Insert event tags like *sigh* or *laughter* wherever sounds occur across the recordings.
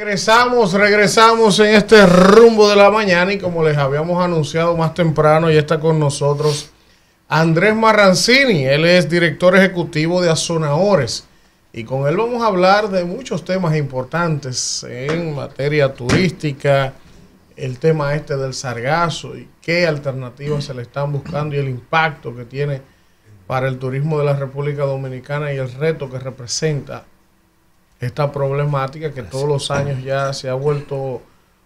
Regresamos, regresamos en este rumbo de la mañana y como les habíamos anunciado más temprano, ya está con nosotros Andrés Marrancini. Él es director ejecutivo de Azonaores y con él vamos a hablar de muchos temas importantes en materia turística, el tema este del sargazo y qué alternativas se le están buscando y el impacto que tiene para el turismo de la República Dominicana y el reto que representa esta problemática que todos los años ya se ha vuelto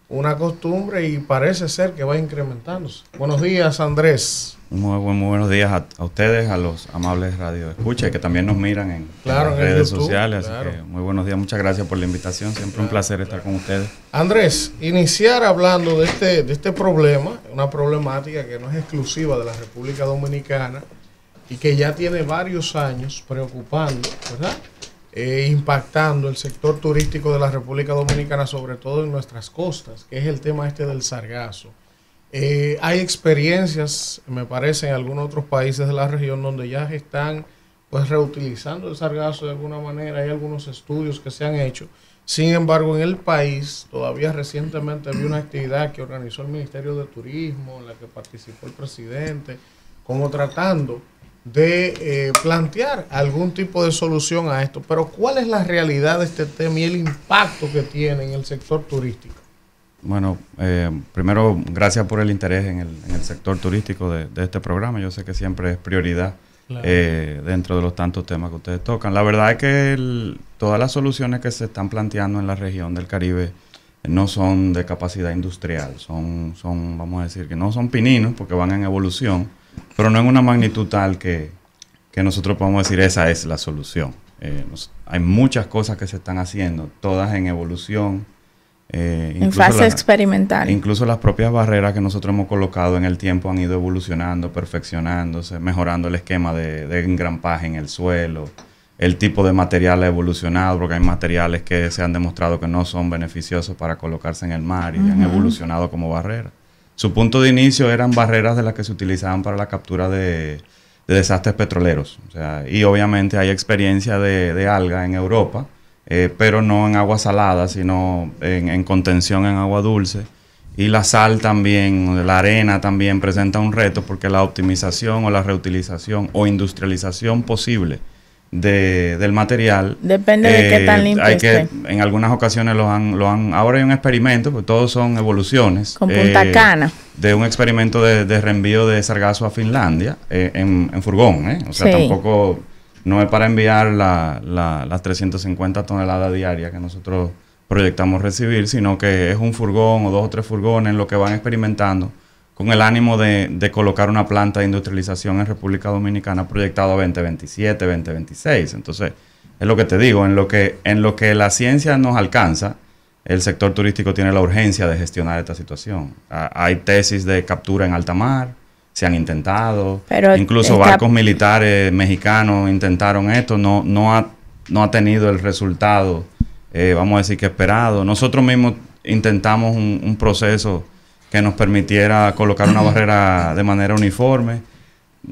una costumbre y parece ser que va incrementándose. Buenos días, Andrés. Muy, buenos días a, ustedes, a los amables radio escucha que también nos miran en, redes sociales. Así que muy buenos días, muchas gracias por la invitación. Siempre un placer estar con ustedes. Andrés, iniciar hablando de este, de este problema, una problemática que no es exclusiva de la República Dominicana y que ya tiene varios años preocupando, ¿verdad? Eh, impactando el sector turístico de la República Dominicana, sobre todo en nuestras costas, que es el tema este del sargazo. Eh, hay experiencias, me parece, en algunos otros países de la región donde ya están pues reutilizando el sargazo de alguna manera, hay algunos estudios que se han hecho. Sin embargo, en el país todavía recientemente vi una actividad que organizó el Ministerio de Turismo, en la que participó el presidente, como tratando de eh, plantear algún tipo de solución a esto. Pero ¿cuál es la realidad de este tema y el impacto que tiene en el sector turístico? Bueno, eh, primero, gracias por el interés en el, sector turístico de, este programa. Yo sé que siempre es prioridad eh, dentro de los tantos temas que ustedes tocan. La verdad es que todas las soluciones que se están planteando en la región del Caribe no son de capacidad industrial, son, son, vamos a decir, que no son pininos porque van en evolución pero no en una magnitud tal que, que nosotros podamos decir esa es la solución. Eh, hay muchas cosas que se están haciendo, todas en evolución. Eh, en fase experimental. Incluso las propias barreras que nosotros hemos colocado en el tiempo han ido evolucionando, perfeccionándose, mejorando el esquema de, engrampaje en el suelo, el tipo de material ha evolucionado, porque hay materiales que se han demostrado que no son beneficiosos para colocarse en el mar y han evolucionado como barrera. Su punto de inicio eran barreras de las que se utilizaban para la captura de, desastres petroleros. y obviamente hay experiencia de, alga en Europa, eh, pero no en agua salada, sino en, en, contención en agua dulce. Y la sal también, la arena también presenta un reto porque la optimización o la reutilización o industrialización posible del material. Depende de qué tan eh, limpio hay que, En algunas ocasiones lo han, lo han... Ahora hay un experimento, pues todos son evoluciones. Con eh, De un experimento de, reenvío de sargazo a Finlandia eh, en, furgón, ¿eh? O sea, tampoco... No es para enviar la, las 350 toneladas diarias que nosotros proyectamos recibir, sino que es un furgón o dos o tres furgones lo que van experimentando con el ánimo de, colocar una planta de industrialización en República Dominicana proyectado a 2027, 2026. Entonces, es lo que te digo, en lo que, en lo que la ciencia nos alcanza, el sector turístico tiene la urgencia de gestionar esta situación. hay tesis de captura en alta mar, se han intentado, incluso barcos militares mexicanos intentaron esto, no, no, ha, no ha tenido el resultado, eh, vamos a decir que esperado. Nosotros mismos intentamos un proceso que nos permitiera colocar una barrera de manera uniforme.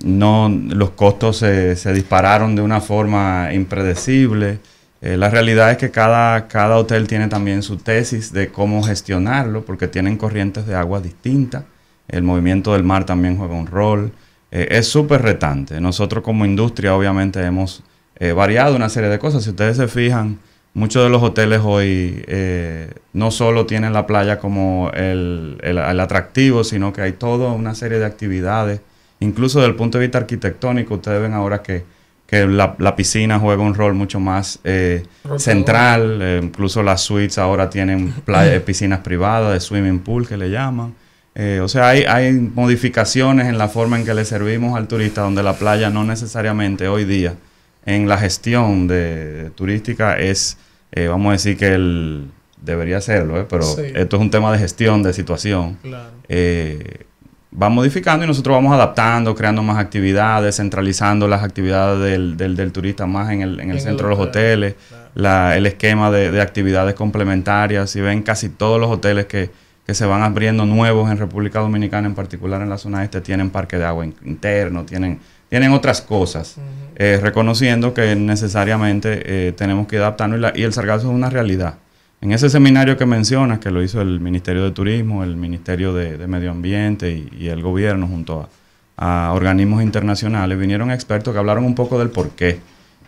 No, los costos se, dispararon de una forma impredecible. Eh, la realidad es que cada, cada hotel tiene también su tesis de cómo gestionarlo, porque tienen corrientes de agua distintas. El movimiento del mar también juega un rol. Eh, es súper retante. Nosotros como industria obviamente hemos eh, variado una serie de cosas. Si ustedes se fijan, muchos de los hoteles hoy eh, no solo tienen la playa como el, atractivo, sino que hay toda una serie de actividades. Incluso desde el punto de vista arquitectónico, ustedes ven ahora que, la, piscina juega un rol mucho más eh, central. Eh, incluso las suites ahora tienen *laughs* piscinas privadas, de swimming pool que le llaman. o sea, hay, hay modificaciones en la forma en que le servimos al turista, donde la playa no necesariamente hoy día en la gestión de turística es eh, vamos a decir que él debería hacerlo, eh, pero esto es un tema de gestión, de situación. Eh, va modificando y nosotros vamos adaptando, creando más actividades, centralizando las actividades del, turista más en el, en el centro de los hoteles, el esquema de, actividades complementarias. Si ven casi todos los hoteles que, se van abriendo nuevos en República Dominicana, en particular en la zona este, tienen parque de agua interno, tienen tienen otras cosas, eh, reconociendo que necesariamente eh, tenemos que adaptarnos y, el sargazo es una realidad. En ese seminario que mencionas, que lo hizo el Ministerio de Turismo, el Ministerio de, Medio Ambiente y, el gobierno junto a, organismos internacionales, vinieron expertos que hablaron un poco del por qué.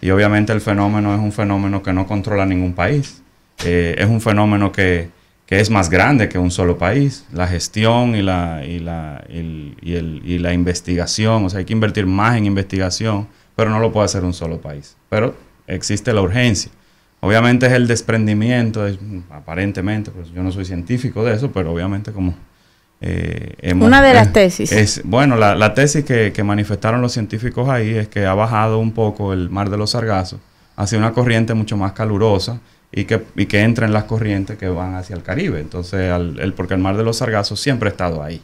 Y obviamente el fenómeno es un fenómeno que no controla ningún país. Eh, es un fenómeno que que es más grande que un solo país. La gestión y la, y la, el, y la investigación, o sea, hay que invertir más en investigación, pero no lo puede hacer un solo país. Pero existe la urgencia. Obviamente es el desprendimiento, aparentemente, pues yo no soy científico de eso, pero obviamente como... Eh, hemos, Una de las eh, tesis. Es, bueno, la, tesis que, que manifestaron los científicos ahí es que ha bajado un poco el mar de los sargazos hacia una corriente mucho más calurosa, y que, y que entren las corrientes que van hacia el Caribe. Entonces, el, porque el mar de los sargazos siempre ha estado ahí.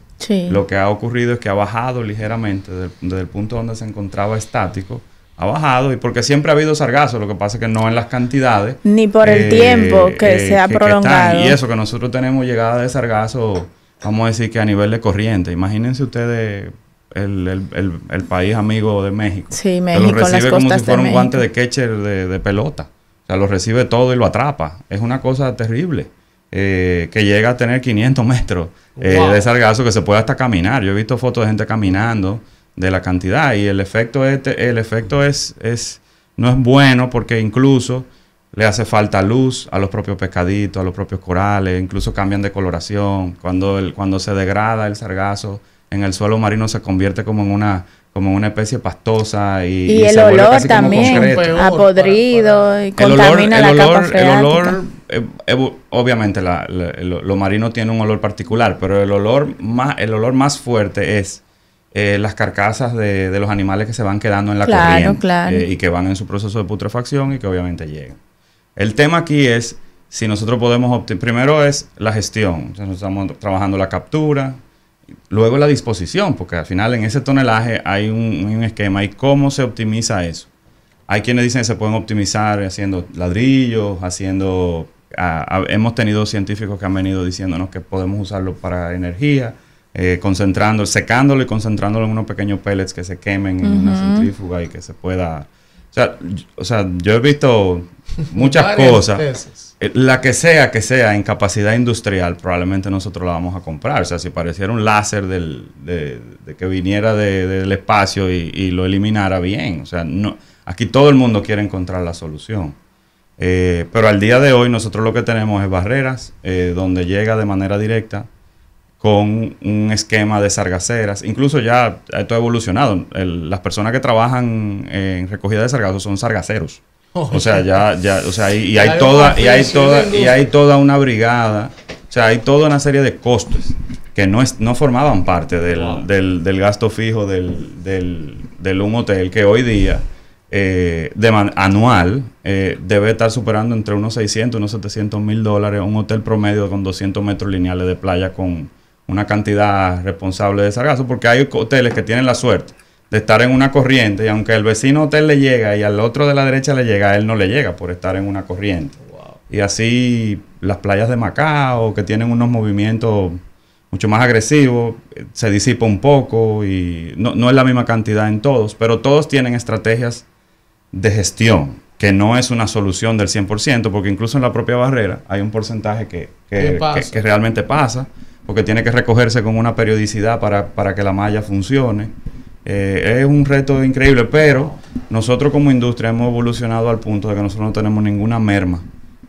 Lo que ha ocurrido es que ha bajado ligeramente desde, el punto donde se encontraba estático ha bajado y porque siempre ha habido sargazo, lo que pasa es que no en las cantidades. Ni por el eh, tiempo que eh, se ha prolongado. y eso que nosotros tenemos llegada de sargazo, vamos a decir que a nivel de corriente. Imagínense ustedes el, país amigo de México. Sí, México. Que lo recibe como si fuera un guante de catcher de pelota lo recibe todo y lo atrapa. Es una cosa terrible. Eh, que llega a tener 500 metros eh, de sargazo que se puede hasta caminar. Yo he visto fotos de gente caminando de la cantidad y el efecto, este, el efecto es, es, no es bueno porque incluso le hace falta luz a los propios pescaditos, a los propios corales, incluso cambian de coloración. Cuando, cuando se degrada el sargazo en el suelo marino se convierte como en una como una especie pastosa y, y, el olor también a podrido y contamina el olor, el olor, el olor eh, obviamente lo, marino tiene un olor particular pero el olor más el olor más fuerte es eh, las carcasas de, los animales que se van quedando en la claro, corriente eh, y que van en su proceso de putrefacción y que obviamente llegan el tema aquí es si nosotros podemos obtener primero es la gestión Nos estamos trabajando la captura luego la disposición, porque al final en ese tonelaje hay un, esquema. ¿Y cómo se optimiza eso? Hay quienes dicen que se pueden optimizar haciendo ladrillos, haciendo... Ah, ah, hemos tenido científicos que han venido diciéndonos que podemos usarlo para energía, concentrándolo, eh, concentrando, secándolo y concentrándolo en unos pequeños pellets que se quemen en una centrífuga y que se pueda... O sea, yo, he visto muchas cosas. Eh, la que sea que sea en capacidad industrial, probablemente nosotros la vamos a comprar. O sea, si pareciera un láser de, que viniera del espacio y, lo eliminara bien. O sea, no, aquí todo el mundo quiere encontrar la solución. Eh, pero al día de hoy nosotros lo que tenemos es barreras eh, donde llega de manera directa con un esquema de sargaceras. Incluso ya esto ha evolucionado. las personas que trabajan en recogida de sargazos son sargaceros. O sea, ya, ya, o sea, y, hay toda, y hay toda, y hay toda una brigada, o sea, hay toda una serie de costos que no, es, no formaban parte del, del, del gasto fijo del, del, del, un hotel que hoy día, eh, anual, eh, debe estar superando entre unos 600 y unos 700 mil dólares un hotel promedio con 200 metros lineales de playa con una cantidad responsable de sargazo, porque hay hoteles que tienen la suerte de estar en una corriente y aunque el vecino hotel le llega y al otro de la derecha le llega, a él no le llega por estar en una corriente. Y así las playas de Macao, que tienen unos movimientos mucho más agresivos, eh, se disipa un poco y no, es la misma cantidad en todos, pero todos tienen estrategias de gestión, que no es una solución del 100%, porque incluso en la propia barrera hay un porcentaje que, que realmente pasa, porque tiene que recogerse con una periodicidad para, para que la malla funcione. Eh, es un reto increíble, pero nosotros como industria hemos evolucionado al punto de que nosotros no tenemos ninguna merma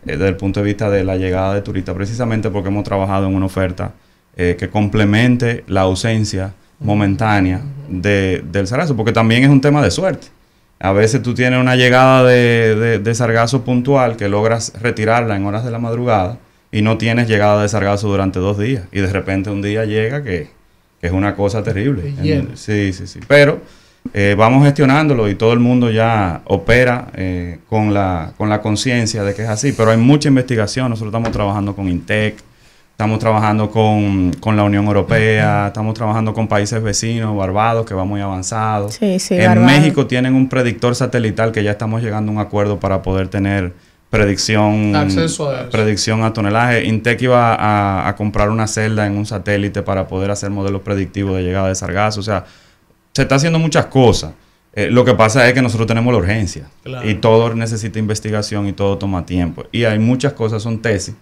eh, desde el punto de vista de la llegada de turistas, precisamente porque hemos trabajado en una oferta eh, que complemente la ausencia momentánea de, del sargazo, porque también es un tema de suerte. A veces tú tienes una llegada de, sargazo puntual que logras retirarla en horas de la madrugada y no tienes llegada de sargazo durante dos días. Y de repente un día llega que es una cosa terrible. sí, sí, sí. Pero eh, vamos gestionándolo y todo el mundo ya opera eh, con la con la conciencia de que es así. Pero hay mucha investigación. Nosotros estamos trabajando con Intec, estamos trabajando con, la Unión Europea, estamos trabajando con países vecinos, Barbados, que va muy avanzado. en México tienen un predictor satelital que ya estamos llegando a un acuerdo para poder tener predicción, a predicción a tonelaje. Intec iba a, comprar una celda en un satélite para poder hacer modelos predictivos de llegada de sargazo. O sea, se está haciendo muchas cosas. Eh, lo que pasa es que nosotros tenemos la urgencia y todo necesita investigación y todo toma tiempo. Y hay muchas cosas, son tesis,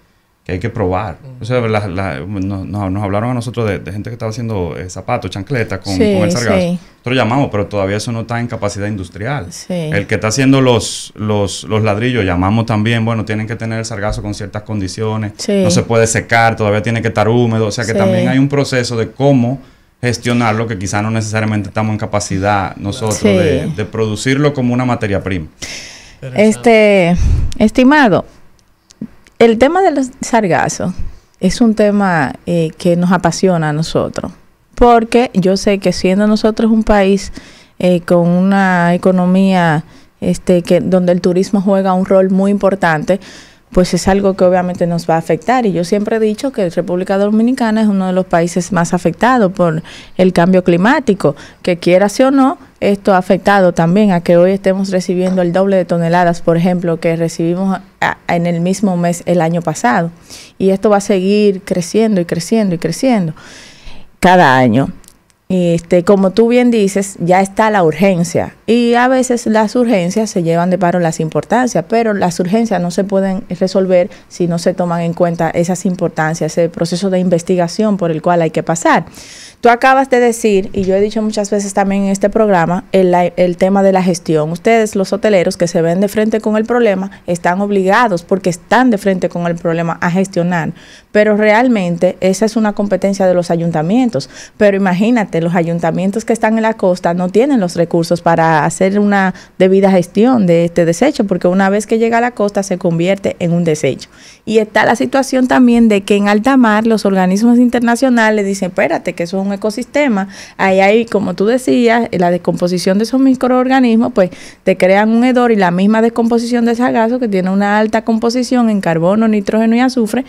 que hay que probar. nos hablaron a nosotros de, gente que estaba haciendo eh, zapatos, chancletas con, el sargazo. Nosotros llamamos, pero todavía eso no está en capacidad industrial. El que está haciendo los, los, ladrillos, llamamos también, bueno, tienen que tener el sargazo con ciertas condiciones, no se puede secar, todavía tiene que estar húmedo. O sea que también hay un proceso de cómo gestionarlo, que quizá no necesariamente estamos en capacidad nosotros de, de producirlo como una materia prima. Este, estimado, el tema del sargazo es un tema eh, que nos apasiona a nosotros, porque yo sé que siendo nosotros un país eh, con una economía este, que, donde el turismo juega un rol muy importante, pues es algo que obviamente nos va a afectar. Y yo siempre he dicho que República Dominicana es uno de los países más afectados por el cambio climático, que quiera sí o no, esto ha afectado también a que hoy estemos recibiendo el doble de toneladas, por ejemplo, que recibimos en el mismo mes el año pasado. Y esto va a seguir creciendo y creciendo y creciendo cada año. Este, como tú bien dices, ya está la urgencia. Y a veces las urgencias se llevan de paro las importancias, pero las urgencias no se pueden resolver si no se toman en cuenta esas importancias, ese proceso de investigación por el cual hay que pasar. Tú acabas de decir, y yo he dicho muchas veces también en este programa, el, el, tema de la gestión. Ustedes, los hoteleros que se ven de frente con el problema, están obligados, porque están de frente con el problema, a gestionar. Pero realmente esa es una competencia de los ayuntamientos. Pero imagínate, los ayuntamientos que están en la costa no tienen los recursos para hacer una debida gestión de este desecho, porque una vez que llega a la costa se convierte en un desecho. Y está la situación también de que en alta mar los organismos internacionales dicen, espérate, que son ecosistema, ahí hay, como tú decías, la descomposición de esos microorganismos, pues te crean un hedor y la misma descomposición de ese gaso que tiene una alta composición en carbono, nitrógeno y azufre,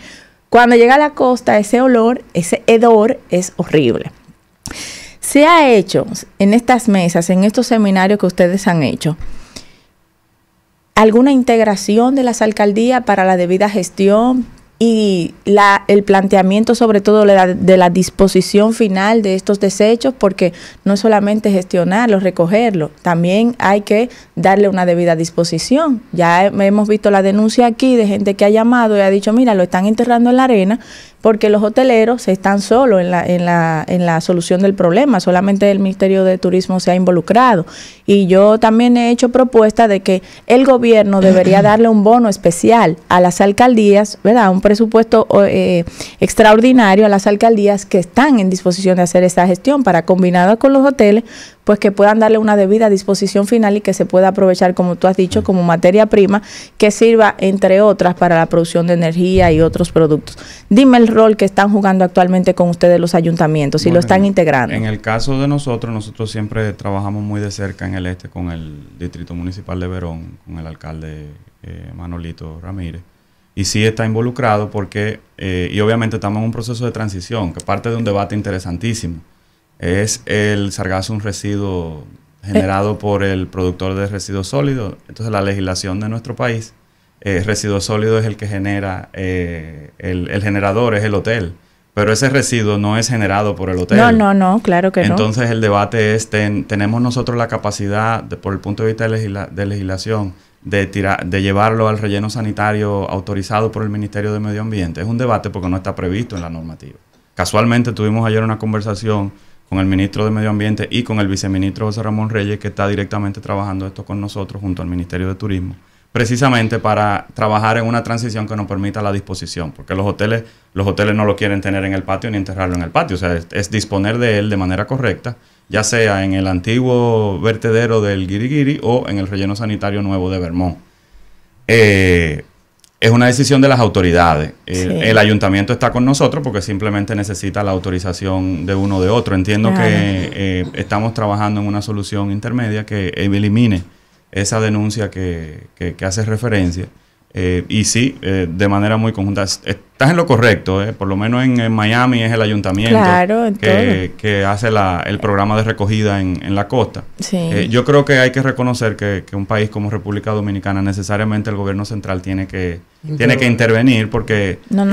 cuando llega a la costa ese olor, ese hedor es horrible. Se ha hecho en estas mesas, en estos seminarios que ustedes han hecho, alguna integración de las alcaldías para la debida gestión, y la, el planteamiento sobre todo de la, disposición final de estos desechos, porque no solamente gestionarlos, recogerlos, también hay que darle una debida disposición. Ya hemos visto la denuncia aquí de gente que ha llamado y ha dicho, mira, lo están enterrando en la arena porque los hoteleros están solos en la, en la, en la solución del problema, solamente el Ministerio de Turismo se ha involucrado. Y yo también he hecho propuesta de que el gobierno debería darle un bono especial a las alcaldías, ¿verdad? Un presupuesto eh, extraordinario a las alcaldías que están en disposición de hacer esta gestión para combinada con los hoteles, pues que puedan darle una debida disposición final y que se pueda aprovechar, como tú has dicho, mm. como materia prima que sirva, entre otras, para la producción de energía y otros productos. Dime el rol que están jugando actualmente con ustedes los ayuntamientos, si lo están integrando. En el caso de nosotros, nosotros siempre trabajamos muy de cerca en el este con el Distrito Municipal de Verón, con el alcalde eh, Manolito Ramírez y sí está involucrado porque, eh, y obviamente estamos en un proceso de transición, que parte de un debate interesantísimo. Es el sargazo un residuo generado eh. por el productor de residuos sólidos. Entonces la legislación de nuestro país, residuos eh, residuo sólido es el que genera, el, generador es el hotel. Pero ese residuo no es generado por el hotel. No, no, no, claro que no. Entonces el debate es, ¿tenemos nosotros la capacidad, por el punto de vista de legislación, de, de llevarlo al relleno sanitario autorizado por el Ministerio de Medio Ambiente. Es un debate porque no está previsto en la normativa. Casualmente tuvimos ayer una conversación con el ministro de Medio Ambiente y con el viceministro José Ramón Reyes, que está directamente trabajando esto con nosotros junto al Ministerio de Turismo, precisamente para trabajar en una transición que nos permita la disposición, porque los hoteles, los hoteles no lo quieren tener en el patio ni enterrarlo en el patio, o sea, es, es disponer de él de manera correcta ya sea en el antiguo vertedero del Guiriguiri o en el relleno sanitario nuevo de Vermont. Eh, es una decisión de las autoridades. Eh, el, ayuntamiento está con nosotros porque simplemente necesita la autorización de uno de otro. Entiendo que eh, estamos trabajando en una solución intermedia que elimine esa denuncia que hace referencia eh, y sí, eh, de manera muy conjunta. Estás en lo correcto, eh. por lo menos en, Miami es el ayuntamiento que, hace la, el programa de recogida en, la costa. yo creo que hay que reconocer que, un país como República Dominicana necesariamente el gobierno central tiene que, tiene que intervenir porque no,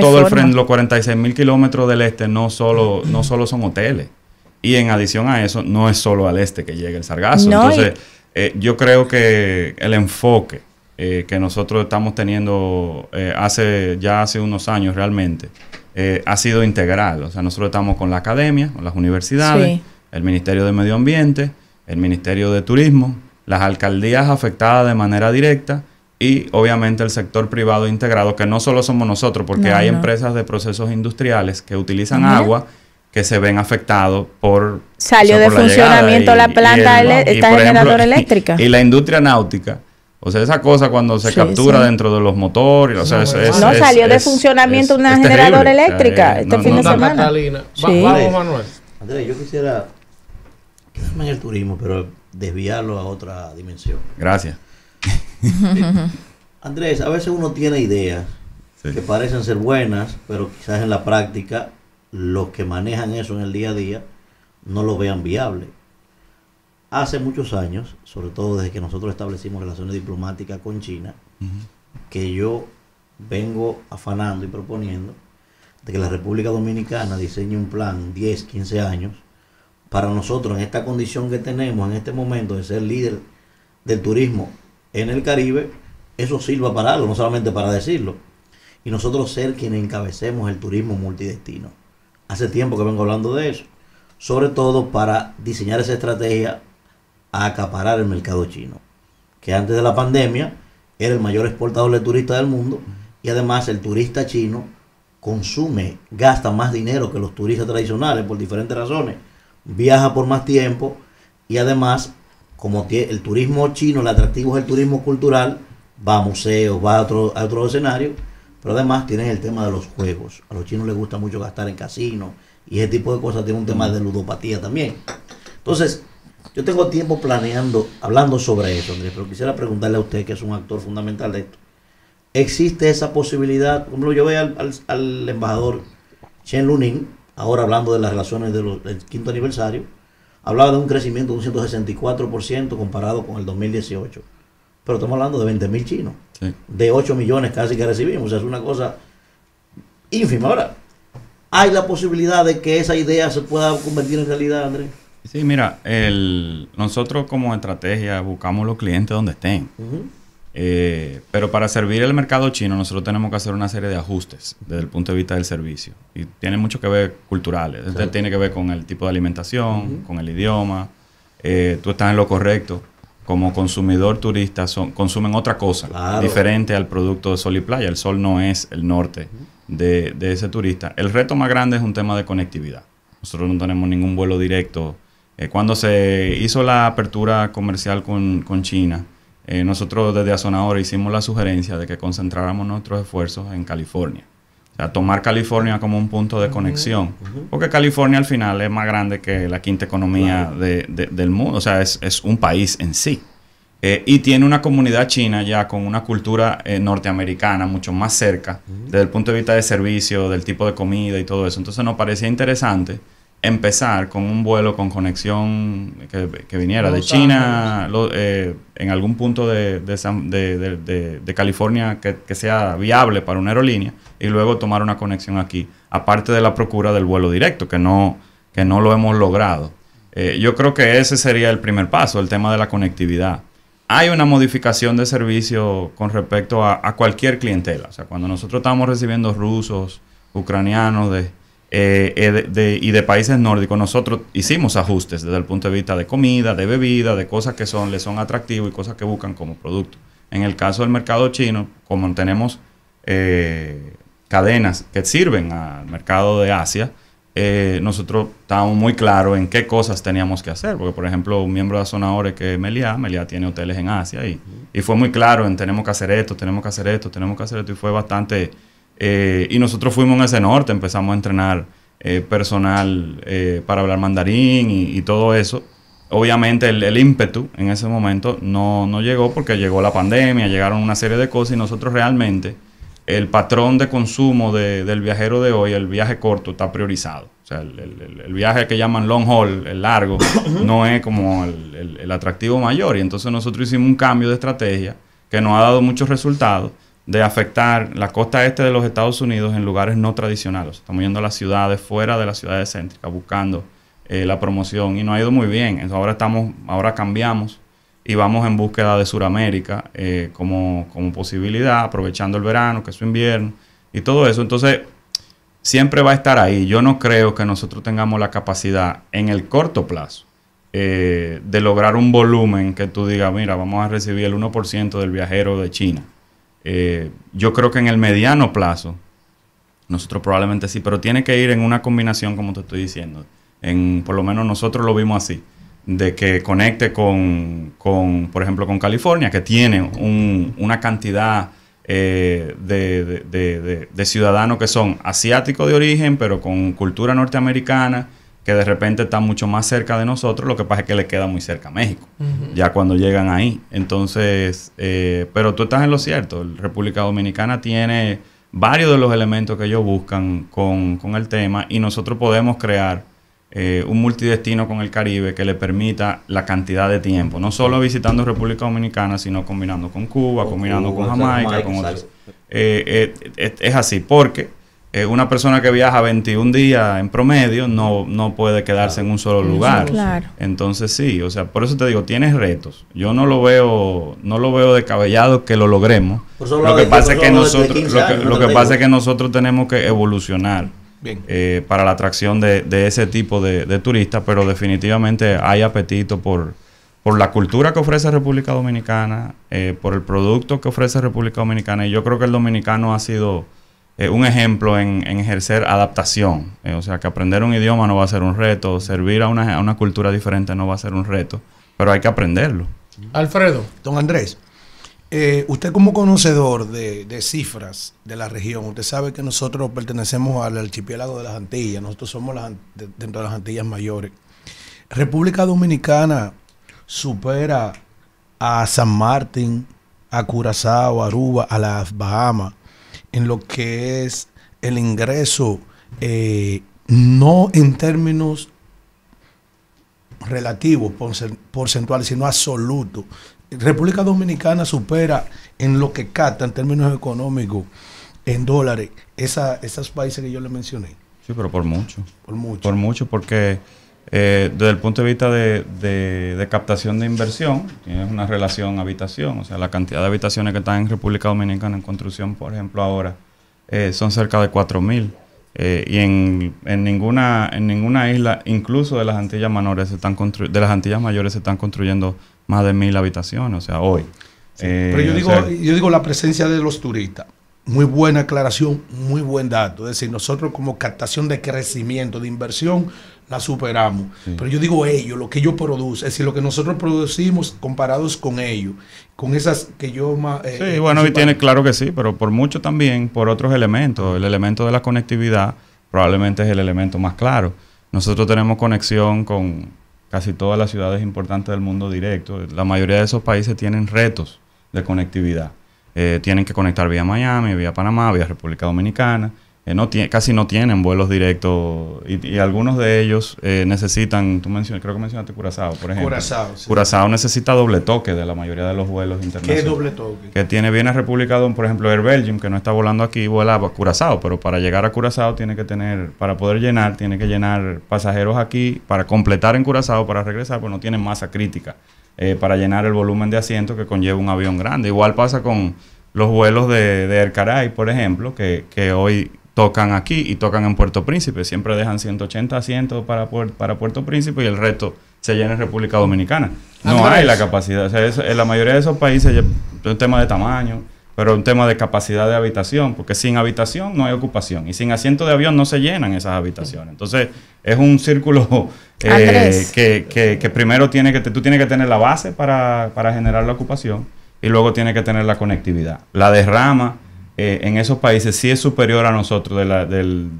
todo el frente, los 46 mil kilómetros del este no solo, no solo son hoteles. Y en adición a eso, no es solo al este que llega el sargazo. Entonces, yo creo que el enfoque eh, que nosotros estamos teniendo eh, hace ya hace unos años realmente, eh, ha sido integrado O sea, nosotros estamos con la academia, con las universidades, el Ministerio de Medio Ambiente, el Ministerio de Turismo, las alcaldías afectadas de manera directa y obviamente el sector privado integrado, que no solo somos nosotros, porque hay empresas de procesos industriales que utilizan agua que se ven afectados por... Salió de funcionamiento la, planta, el, esta generadora *laughs* eléctrica. y la industria náutica, o sea, esa cosa cuando se captura dentro de los motores. O sea, es, no salió de funcionamiento una generadora eléctrica este fin de semana. Catalina. Vamos, Manuel. Andrés, yo quisiera quedarme en el turismo, pero desviarlo a otra dimensión. Gracias. *laughs* Andrés, a veces uno tiene ideas que parecen ser buenas, pero quizás en la práctica los que manejan eso en el día a día no lo vean viable hace muchos años, sobre todo desde que nosotros establecimos relaciones diplomáticas con China, que yo vengo afanando y proponiendo de que la República Dominicana diseñe un plan 10, 15 años para nosotros en esta condición que tenemos en este momento de ser líder del turismo en el Caribe, eso sirva para algo, no solamente para decirlo. Y nosotros ser quienes encabecemos el turismo multidestino. Hace tiempo que vengo hablando de eso. Sobre todo para diseñar esa estrategia acaparar el mercado chino, que antes de la pandemia era el mayor exportador de turistas del mundo y además el turista chino consume, gasta más dinero que los turistas tradicionales por diferentes razones, viaja por más tiempo y además como el turismo chino, el atractivo es el turismo cultural, va a museos, va a otros otro escenario, pero además tienen el tema de los juegos. A los chinos les gusta mucho gastar en casinos y ese tipo de cosas tiene un tema de ludopatía también. Entonces, yo tengo tiempo planeando, hablando sobre esto, Andrés, pero quisiera preguntarle a usted, que es un actor fundamental de esto. ¿Existe esa posibilidad? Como yo veo al, embajador Chen Lunin, ahora hablando de las relaciones del quinto aniversario, hablaba de un crecimiento de un 164% comparado con el 2018. Pero estamos hablando de 20 mil chinos, de 8 millones casi que recibimos. O sea, es una cosa ínfima. Ahora, ¿hay la posibilidad de que esa idea se pueda convertir en realidad, Andrés? Sí, mira, nosotros como estrategia buscamos los clientes donde estén. Eh, pero para servir el mercado chino, nosotros tenemos que hacer una serie de ajustes desde el punto de vista del servicio. Y tiene mucho que ver culturales. Este tiene que ver con el tipo de alimentación, con el idioma. Eh, tú estás en lo correcto. Como consumidor turista, consumen otra cosa diferente al producto de sol y playa. El sol no es el norte de ese turista. El reto más grande es un tema de conectividad. Nosotros no tenemos ningún vuelo directo eh, cuando se hizo la apertura comercial con, China, eh, nosotros desde Azonadora hicimos la sugerencia de que concentráramos nuestros esfuerzos en California. O sea, tomar California como un punto de conexión. Porque California al final es más grande que la quinta economía del mundo. O sea, es, un país en sí. Eh, y tiene una comunidad china ya con una cultura norteamericana mucho más cerca, desde el punto de vista de servicio, del tipo de comida y todo eso. Entonces nos parecía interesante empezar con un vuelo con conexión que, viniera de China, eh, en algún punto de, California que, sea viable para una aerolínea y luego tomar una conexión aquí, aparte de la procura del vuelo directo, que no, que no lo hemos logrado. Eh, yo creo que ese sería el primer paso, el tema de la conectividad. Hay una modificación de servicio con respecto a, a cualquier clientela. O sea, cuando nosotros estamos recibiendo rusos, ucranianos de eh, eh, y de países nórdicos, nosotros hicimos ajustes desde el punto de vista de comida, de bebida, de cosas que son, les son atractivos y cosas que buscan como producto. En el caso del mercado chino, como tenemos eh, cadenas que sirven al mercado de Asia, nosotros estábamos muy claros en qué cosas teníamos que hacer, porque por ejemplo un miembro de Azonaore que es Meliá, Meliá tiene hoteles en Asia y, y fue muy claro en tenemos que hacer esto, tenemos que hacer esto, tenemos que hacer esto y fue bastante eh, y nosotros fuimos en ese norte, empezamos a entrenar eh, personal eh, para hablar mandarín y, todo eso. Obviamente el, ímpetu en ese momento no, llegó porque llegó la pandemia, llegaron una serie de cosas y nosotros realmente el patrón de consumo del viajero de hoy, el viaje corto, está priorizado. O sea, el, el viaje que llaman long haul, el largo, *coughs* no es como el atractivo mayor. Y entonces nosotros hicimos un cambio de estrategia que nos ha dado muchos resultados de afectar la costa este de los Estados Unidos en lugares no tradicionales. Estamos yendo a las ciudades fuera de las ciudades céntricas buscando eh, la promoción y no ha ido muy bien. Entonces ahora estamos, ahora cambiamos y vamos en búsqueda de Sudamérica eh, como, posibilidad, aprovechando el verano, que es su invierno y todo eso. Entonces siempre va a estar ahí. Yo no creo que nosotros tengamos la capacidad en el corto plazo eh, de lograr un volumen que tú digas, mira, vamos a recibir el 1% del viajero de China eh, yo creo que en el mediano plazo, nosotros probablemente sí, pero tiene que ir en una combinación, como te estoy diciendo. En, por lo menos nosotros lo vimos así, de que conecte con, por ejemplo, con California, que tiene una cantidad eh, de, ciudadanos que son asiáticos de origen, pero con cultura norteamericana, que de repente está mucho más cerca de nosotros, lo que pasa es que le queda muy cerca México, ya cuando llegan ahí. Entonces, eh, pero tú estás en lo cierto, República Dominicana tiene varios de los elementos que ellos buscan con, el tema y nosotros podemos crear eh, un multidestino con el Caribe que le permita la cantidad de tiempo, no solo visitando República Dominicana, sino combinando con Cuba, combinando con Jamaica, con otros. Eh, es, es, así, porque eh, una persona que viaja 21 días en promedio no, no puede quedarse en un solo lugar. Entonces sí, o sea, por eso te digo, tienes retos. Yo no lo veo, no lo veo descabellado que lo logremos. Lo que pasa es que nosotros, lo que, pasa es que nosotros tenemos que evolucionar. Eh, para la atracción de, ese tipo de, turistas, pero definitivamente hay apetito por, por la cultura que ofrece República Dominicana, eh, por el producto que ofrece República Dominicana. Y yo creo que el dominicano ha sido eh, un ejemplo en, ejercer adaptación. Eh, o sea, que aprender un idioma no va a ser un reto, servir a una, cultura diferente no va a ser un reto, pero hay que aprenderlo. Alfredo. Don Andrés, eh, usted como conocedor de, cifras de la región, usted sabe que nosotros pertenecemos al archipiélago de las Antillas, nosotros somos dentro de las Antillas mayores. República Dominicana supera a San Martín, a Curazao, a Aruba, a las Bahamas en lo que es el ingreso, eh, no en términos relativos, porcentuales, sino absolutos. República Dominicana supera en lo que cata en términos económicos, en dólares, esa, esos países que yo le mencioné. Sí, pero por mucho. Por mucho. Por mucho, porque eh, desde el punto de vista de, captación de inversión, tienes una relación habitación, o sea, la cantidad de habitaciones que están en República Dominicana en construcción, por ejemplo, ahora, eh, son cerca de 4.000. Eh, y en, ninguna, en ninguna isla, incluso de las Antillas Menores, están de las Antillas Mayores se están construyendo más de 1.000 habitaciones, o sea, hoy. pero yo digo, yo digo la presencia de los turistas. Muy buena aclaración, muy buen dato. Es decir, nosotros como captación de crecimiento, de inversión, la superamos. Pero yo digo ellos, lo que ellos producen, es decir, lo que nosotros producimos comparados con ellos, con esas que yo más... Eh, sí, eh, bueno, tiene claro que sí, pero por mucho también, por otros elementos. El elemento de la conectividad probablemente es el elemento más claro. Nosotros tenemos conexión con casi todas las ciudades importantes del mundo directo. La mayoría de esos países tienen retos de conectividad. Eh, tienen que conectar vía Miami, vía Panamá, vía República Dominicana. Eh, casi no tienen vuelos directos y, algunos de ellos eh, necesitan, tú mencionas, creo que mencionaste Curazao, por ejemplo. Curazao, Curazao necesita doble toque de la mayoría de los vuelos internacionales. ¿Qué doble toque? Que tiene, bienes Republicanos, por ejemplo, Air Belgium, que no está volando aquí, vuela a Curazao, pero para llegar a Curazao tiene que tener, para poder llenar, tiene que llenar pasajeros aquí, para completar en Curazao, para regresar, pues no tiene masa crítica eh, para llenar el volumen de asientos que conlleva un avión grande. Igual pasa con los vuelos de, de Air Caray, por ejemplo, que, que hoy tocan aquí y tocan en Puerto Príncipe. Siempre dejan 180 asientos para, para Puerto Príncipe y el resto se llena en República Dominicana. Ah, no hay la capacidad. en la mayoría de esos países es un tema de tamaño, pero es un tema de capacidad de habitación, porque sin habitación no hay ocupación y sin asiento de avión no se llenan esas habitaciones. Entonces, es un círculo *laughs* eh, ah, que, que, que, primero tiene que, tú tienes que tener la base para, generar la ocupación y luego tienes que tener la conectividad. La derrama eh, en esos países sí es superior a nosotros del,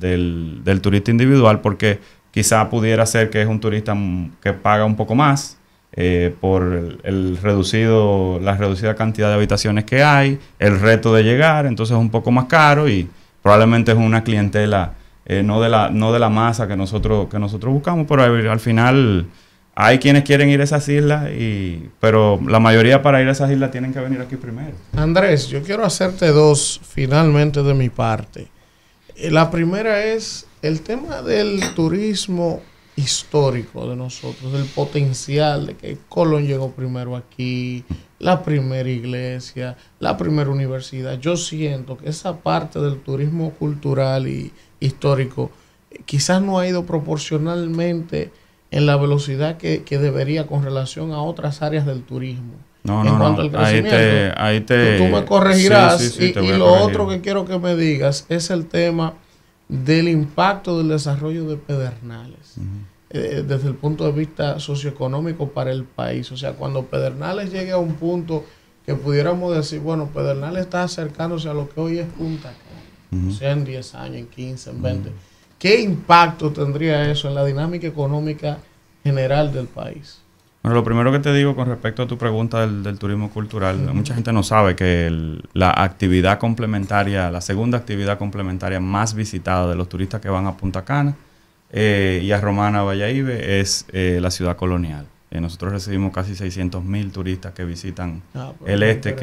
del, turista individual porque quizá pudiera ser que es un turista que paga un poco más eh, por el, reducido, la reducida cantidad de habitaciones que hay, el reto de llegar, entonces es un poco más caro y probablemente es una clientela eh, no, de la, no de la masa que nosotros, que nosotros buscamos, pero al final... Hay quienes quieren ir a esas islas, y, pero la mayoría para ir a esas islas tienen que venir aquí primero. Andrés, yo quiero hacerte dos finalmente de mi parte. Eh, la primera es el tema del turismo histórico de nosotros, del potencial de que Colón llegó primero aquí, la primera iglesia, la primera universidad. Yo siento que esa parte del turismo cultural y histórico eh, quizás no ha ido proporcionalmente en la velocidad que, debería con relación a otras áreas del turismo. No, en no, cuanto no. al crecimiento, ahí te, Tú, me corregirás. y, lo otro que quiero que me digas es el tema del impacto del desarrollo de Pedernales eh, desde el punto de vista socioeconómico para el país. O sea, cuando Pedernales llegue a un punto que pudiéramos decir, bueno, Pedernales está acercándose a lo que hoy es Punta Cana, o sea, en 10 años, en 15, en 20. ¿Qué impacto tendría eso en la dinámica económica general del país? Bueno, lo primero que te digo con respecto a tu pregunta del, turismo cultural, mucha gente no sabe que la actividad complementaria, la segunda actividad complementaria más visitada de los turistas que van a Punta Cana eh, y a Romana, Valladolid es eh, la ciudad colonial. Eh, nosotros recibimos casi 600 mil turistas que visitan ah, pues, el este,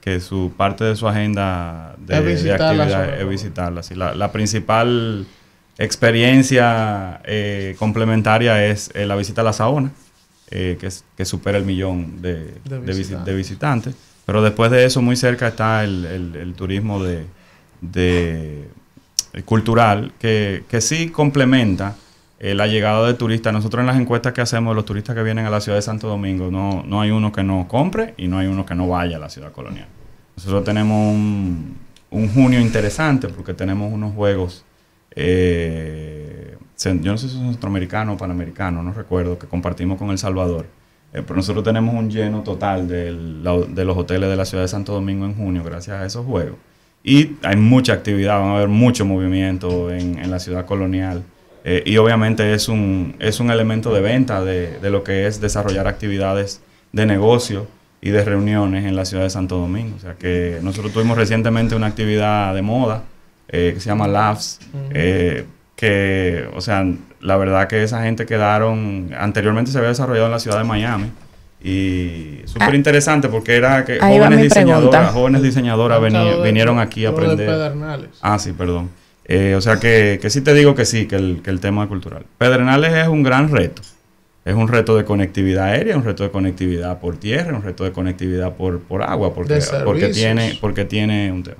que, su parte de su agenda de, actividad es visitarla. la principal experiencia eh, complementaria es eh, la visita a la Saona, eh, que, supera el millón de, visitantes. Pero después de eso, muy cerca está el, turismo de, cultural, que, sí complementa la llegada de turistas. Nosotros en las encuestas que hacemos, de los turistas que vienen a la ciudad de Santo Domingo, no, no hay uno que no compre y no hay uno que no vaya a la ciudad colonial. Nosotros tenemos un junio interesante porque tenemos unos juegos eh, yo no sé si es centroamericano o panamericano, no recuerdo, que compartimos con El Salvador. Eh, pero nosotros tenemos un lleno total de los hoteles de la ciudad de Santo Domingo en junio gracias a esos juegos. Y hay mucha actividad, van a haber mucho movimiento en, la ciudad colonial. Eh, y obviamente es un, es un elemento de venta de, de, lo que es desarrollar actividades de negocio y de reuniones en la ciudad de Santo Domingo. O sea que nosotros tuvimos recientemente una actividad de moda eh, que se llama Labs, eh, que, o sea, la verdad que esa gente quedaron, anteriormente se había desarrollado en la ciudad de Miami. Y súper ah. interesante porque era que jóvenes diseñadoras, jóvenes diseñadoras vinieron aquí a aprender. Ah, sí, perdón. Eh, o sea que, sí te digo que sí, que el, que el tema cultural. Pedernales es un gran reto. Es un reto de conectividad aérea, un reto de conectividad por tierra, un reto de conectividad por, por agua, porque, porque, tiene, porque tiene un tema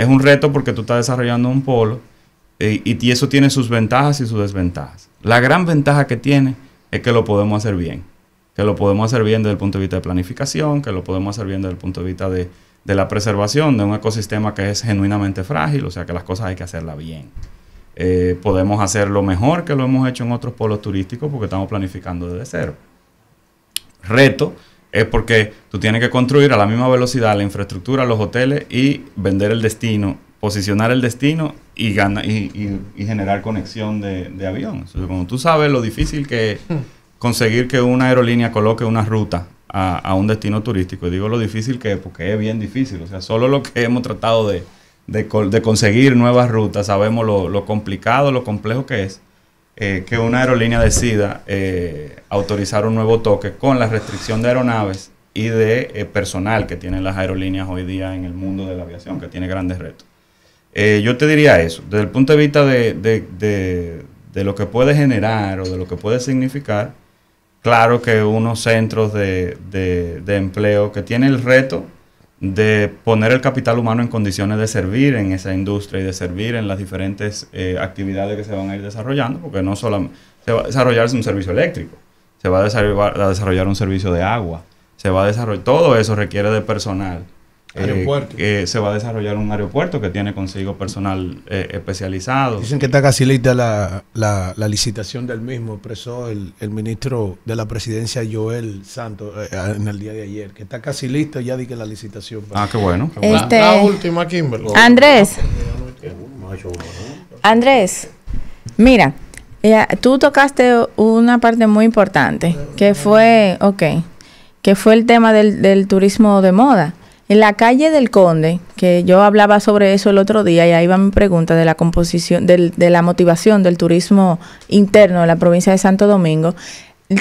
es un reto porque tú estás desarrollando un polo eh, y eso tiene sus ventajas y sus desventajas. La gran ventaja que tiene es que lo podemos hacer bien, que lo podemos hacer bien desde el punto de vista de planificación, que lo podemos hacer bien desde el punto de vista de, la preservación de un ecosistema que es genuinamente frágil, o sea que las cosas hay que hacerlas bien. Eh, podemos podemos hacerlo mejor que lo hemos hecho en otros polos turísticos porque estamos planificando desde cero. Reto, es porque tú tienes que construir a la misma velocidad la infraestructura, los hoteles y vender el destino, posicionar el destino y, y, generar conexión de, avión. sea, como tú sabes lo difícil que es hmm. conseguir que una aerolínea coloque una ruta a, un destino turístico. digo lo difícil que es porque es bien difícil. O sea, solo lo que hemos tratado de, conseguir nuevas rutas sabemos lo complicado, lo complejo que es. Eh, que una aerolínea decida eh, autorizar un nuevo toque con la restricción de aeronaves y de eh, personal que tienen las aerolíneas hoy día en el mundo de la aviación, que tiene grandes retos. yo te diría eso, desde el punto de vista de, lo que puede generar o de lo que puede significar, claro que unos centros de, de empleo que tienen el reto de poner el capital humano en condiciones de servir en esa industria y de servir en las diferentes eh, actividades que se van a ir desarrollando, porque no solamente se va a desarrollar un servicio eléctrico, se va a desarrollar, a desarrollar un servicio de agua, se va a desarrollar, todo eso requiere de personal eh, se va a desarrollar un aeropuerto que tiene consigo personal eh, especializado. Dicen que está casi lista la, la, licitación del mismo, expresó el, el, ministro de la presidencia Joel Santos eh, en el día de ayer, que está casi lista ya di que la licitación. Ah, qué bueno. Este, la, última, Kimberly. Andrés. Andrés, mira, tú tocaste una parte muy importante, que fue, ok, que fue el tema del, del turismo de moda en la calle del Conde, que yo hablaba sobre eso el otro día, y ahí va mi pregunta de la composición, de la motivación del turismo interno de la provincia de Santo Domingo,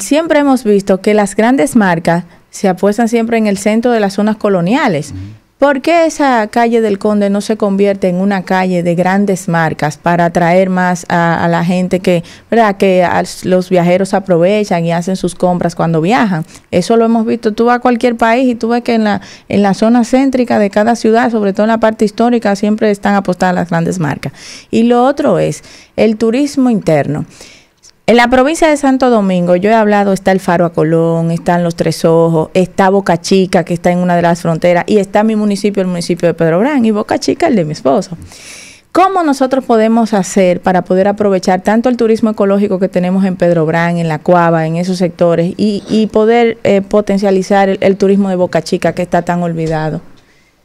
siempre hemos visto que las grandes marcas se apuestan siempre en el centro de las zonas coloniales. ¿Por qué esa calle del Conde no se convierte en una calle de grandes marcas para atraer más a, la gente que, ¿verdad? que los viajeros aprovechan y hacen sus compras cuando viajan? Eso lo hemos visto. Tú vas a cualquier país y tú ves que la, en la zona céntrica de cada ciudad, sobre todo en la parte histórica, siempre están apostadas las grandes marcas. Y lo otro es el turismo interno. En la provincia de Santo Domingo, yo he hablado, está el Faro a Colón, están los Tres Ojos, está Boca Chica, que está en una de las fronteras, y está mi municipio, el municipio de Pedro Brán, y Boca Chica, el de mi esposo. ¿Cómo nosotros podemos hacer para poder aprovechar tanto el turismo ecológico que tenemos en Pedro Brán, en La Cuava, en esos sectores, y, poder eh, potencializar el, el turismo de Boca Chica que está tan olvidado?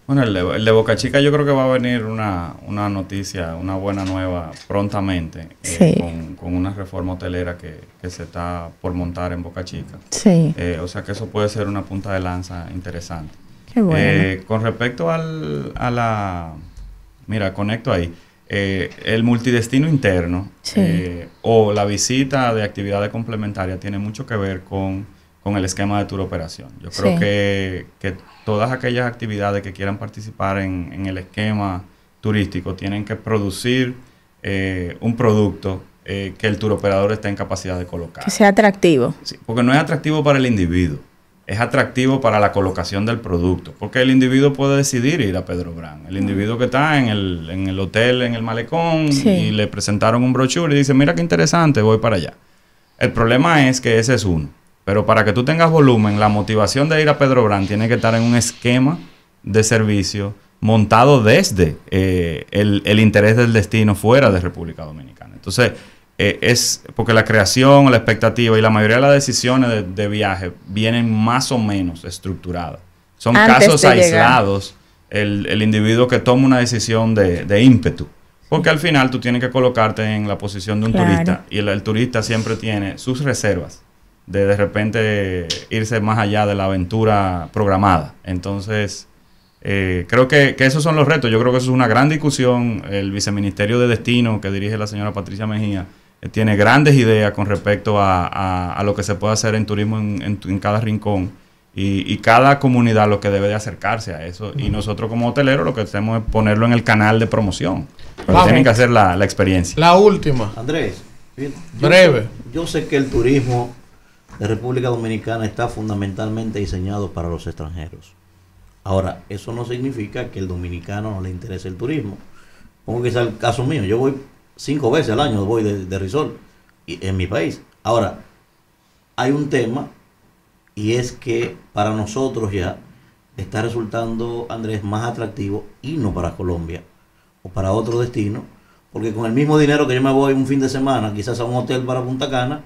Bueno, el de, Boca Chica yo creo que va a venir una, noticia, una buena nueva prontamente eh, con, una reforma hotelera que, se está por montar en Boca Chica. Sí. Eh, o sea que eso puede ser una punta de lanza interesante. Qué bueno. Eh, con respecto al, a la... Mira, conecto ahí. el multidestino interno o la visita de actividades complementarias tiene mucho que ver con con el esquema de turoperación. operación. Yo creo que, que, todas aquellas actividades que quieran participar en, el esquema turístico tienen que producir eh, un producto eh, que el turoperador esté en capacidad de colocar. Que sea atractivo. Sí, porque no es atractivo para el individuo, es atractivo para la colocación del producto, porque el individuo puede decidir ir a Pedro Brán. El individuo que está en el, hotel, en el malecón, y le presentaron un brochure y dice, mira qué interesante, voy para allá. El problema es que ese es uno. Pero para que tú tengas volumen, la motivación de ir a Pedro Brand tiene que estar en un esquema de servicio montado desde eh, el, interés del destino fuera de República Dominicana. Entonces, eh, es porque la creación, la expectativa y la mayoría de las decisiones de, viaje vienen más o menos estructuradas. Son casos aislados el, individuo que toma una decisión de, ímpetu. Porque al final tú tienes que colocarte en la posición de un turista y el turista siempre tiene sus reservas de de repente irse más allá de la aventura programada. Entonces, eh, creo que, esos son los retos. Yo creo que eso es una gran discusión. El viceministerio de Destino que dirige la señora Patricia Mejía eh, tiene grandes ideas con respecto a, lo que se puede hacer en turismo en, cada rincón. Y, cada comunidad lo que debe de acercarse a eso. Y nosotros como hoteleros lo que hacemos es ponerlo en el canal de promoción. Pero tienen que hacer la, experiencia. La última. Andrés, breve. yo sé que el turismo de República Dominicana está fundamentalmente diseñado para los extranjeros. Ahora, eso no significa que el dominicano no le interese el turismo. ...pongo que es el caso mío. Yo voy cinco veces al año, voy de, risol... y, en mi país. Ahora, hay un tema y es que para nosotros ya está resultando, Andrés, más atractivo y no para Colombia o para otro destino, porque con el mismo dinero que yo me voy un fin de semana, quizás a un hotel para Punta Cana,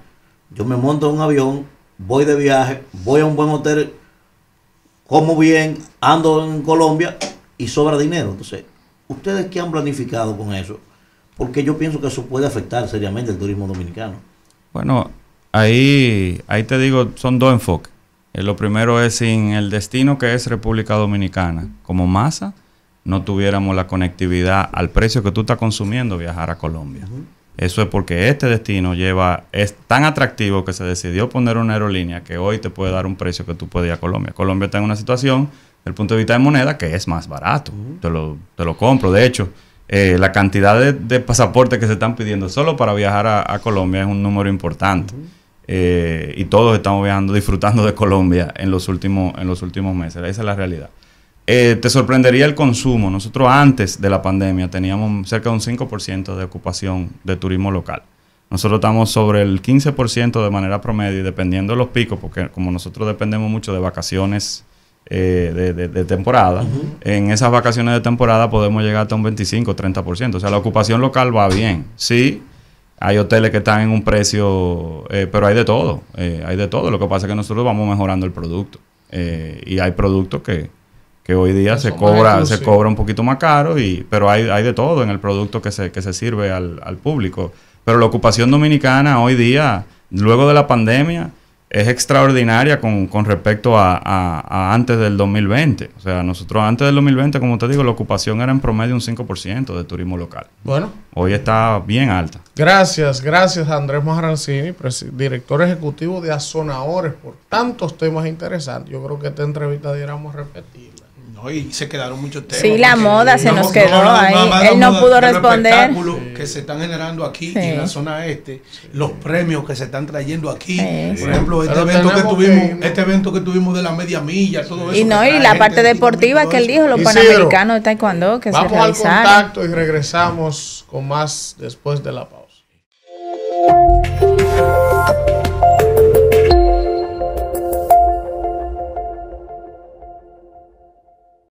yo me monto en un avión, voy de viaje, voy a un buen hotel, como bien, ando en Colombia y sobra dinero. Entonces, ¿ustedes qué han planificado con eso? Porque yo pienso que eso puede afectar seriamente el turismo dominicano. Bueno, ahí, ahí te digo, son dos enfoques. Eh, lo primero es en el destino que es República Dominicana como masa, no tuviéramos la conectividad al precio que tú estás consumiendo viajar a Colombia. Eso es porque este destino lleva, es tan atractivo que se decidió poner una aerolínea que hoy te puede dar un precio que tú puedes ir a Colombia. Colombia está en una situación, desde el punto de vista de moneda, que es más barato. te, lo, te lo compro. De hecho, eh, la cantidad de, pasaportes que se están pidiendo solo para viajar a, Colombia es un número importante. Eh, y todos estamos viajando, disfrutando de Colombia en los últimos, en los últimos meses. Esa es la realidad. Eh, te sorprendería el consumo. Nosotros antes de la pandemia teníamos cerca de un 5% de ocupación de turismo local. Nosotros estamos sobre el 15% de manera promedio y dependiendo de los picos, porque como nosotros dependemos mucho de vacaciones eh, de, temporada, en esas vacaciones de temporada podemos llegar hasta un 25, 30%. O sea, la ocupación local va bien. Sí, hay hoteles que están en un precio, eh, pero hay de todo, hay de todo. Lo que pasa es que nosotros vamos mejorando el producto y hay productos que, que hoy día se cobra, se cobra un poquito más caro, y, pero hay, hay de todo en el producto que se, que se sirve al, público. Pero la ocupación dominicana hoy día, luego de la pandemia, es extraordinaria con, con respecto a, a, antes del 2020. O sea, nosotros antes del 2020, como te digo, la ocupación era en promedio un 5% de turismo local. Bueno. Hoy está bien alta. Gracias, gracias a Andrés Marrancini director ejecutivo de Azonadores, por tantos temas interesantes. Yo creo que esta entrevista diéramos repetirla y se quedaron muchos temas. Sí, la moda se nos quedó ahí. Él no pudo responder. Los que se están generando aquí en la zona este, los premios que se están trayendo aquí. Por ejemplo, este, este evento, que tuvimos, de la media milla, todo eso. Y no, y la parte deportiva que él dijo, los panamericanos de taekwondo que vamos se realizaron. al contacto y regresamos con más después de la pausa.